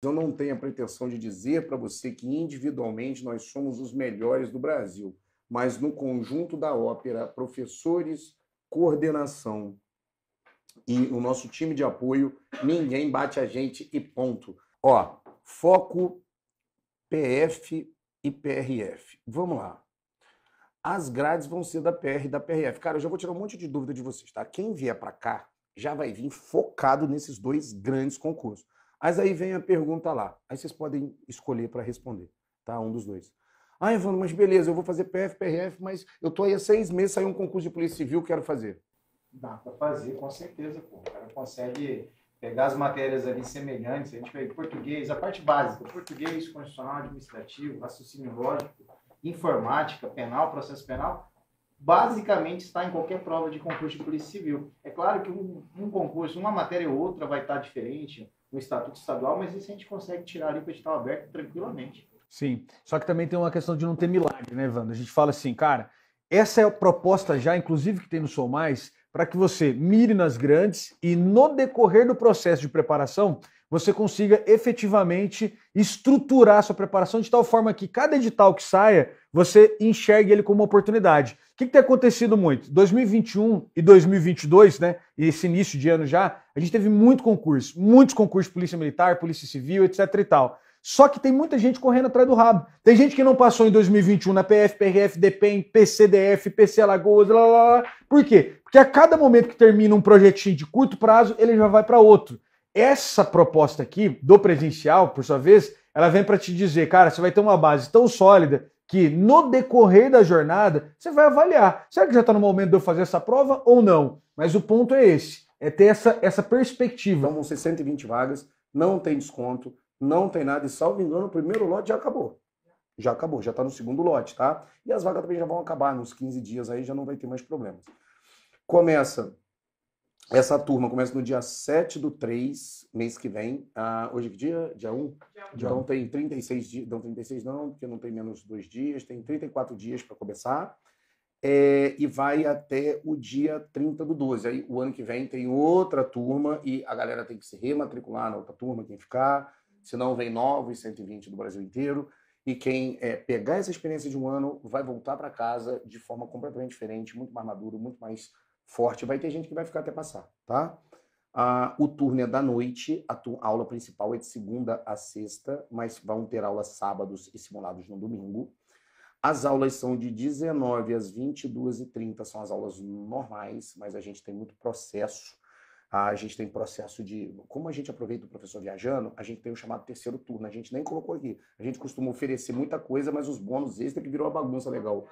Eu não tenho a pretensão de dizer para você que individualmente nós somos os melhores do Brasil, mas no conjunto da ópera, professores, coordenação e o nosso time de apoio, ninguém bate a gente e ponto. Ó, foco PF e PRF. Vamos lá. As grades vão ser da PR e da PRF. Cara, eu já vou tirar um monte de dúvida de vocês, tá? Quem vier para cá já vai vir focado nesses dois grandes concursos. Mas aí vem a pergunta lá. Aí vocês podem escolher para responder, tá? Um dos dois. Ah, Evandro, mas beleza, eu vou fazer PF, PRF, mas eu tô aí há seis meses, saiu um concurso de Polícia Civil, quero fazer. Dá para fazer, com certeza, pô. O cara consegue pegar as matérias ali semelhantes. A gente pega português, a parte básica, português, constitucional, administrativo, raciocínio lógico, informática, penal, processo penal basicamente está em qualquer prova de concurso de polícia civil. É claro que um, um concurso, uma matéria ou outra vai estar diferente, no estatuto estadual, mas isso a gente consegue tirar ali para o edital aberto tranquilamente. Sim, só que também tem uma questão de não ter milagre, né, Wanda? A gente fala assim, cara, essa é a proposta já, inclusive, que tem no Sol Mais, para que você mire nas grandes e no decorrer do processo de preparação, você consiga efetivamente estruturar a sua preparação de tal forma que cada edital que saia, você enxergue ele como uma oportunidade que, que tem acontecido muito? 2021 e 2022, né? Esse início de ano já, a gente teve muito concurso, muitos concursos de polícia militar, polícia civil, etc e tal. Só que tem muita gente correndo atrás do rabo. Tem gente que não passou em 2021 na PF, PRF, DPEM, PCDF, PC Alagoas, lá, lá, lá. Por quê? Porque a cada momento que termina um projetinho de curto prazo, ele já vai para outro. Essa proposta aqui do presencial, por sua vez, ela vem para te dizer, cara, você vai ter uma base tão sólida que no decorrer da jornada você vai avaliar. Será que já está no momento de eu fazer essa prova ou não? Mas o ponto é esse, é ter essa, essa perspectiva. Então vão ser 120 vagas, não tem desconto, não tem nada, e salvo engano, o primeiro lote já acabou. Já acabou, já está no segundo lote, tá? E as vagas também já vão acabar nos 15 dias aí, já não vai ter mais problemas. Começa essa turma começa no dia 7 do 3, mês que vem. Ah, hoje é dia? Dia 1? Dia 1. Então tem 36 dias. Não, 36 não, porque não tem menos dois dias. Tem 34 dias para começar. É, e vai até o dia 30 do 12. Aí o ano que vem tem outra turma e a galera tem que se rematricular na outra turma, quem ficar. Senão vem novos 120 do Brasil inteiro. E quem é, pegar essa experiência de um ano vai voltar para casa de forma completamente diferente, muito mais maduro, muito mais forte. Vai ter gente que vai ficar até passar, tá? Ah, o turno é da noite, a, tu, a aula principal é de segunda a sexta, mas vão ter aulas sábados e simulados no domingo. As aulas são de 19 às 22h30, são as aulas normais, mas a gente tem muito processo. A gente tem processo de. Como a gente aproveita o professor viajando, a gente tem o chamado terceiro turno. A gente nem colocou aqui. A gente costuma oferecer muita coisa, mas os bônus extra que virou uma bagunça legal.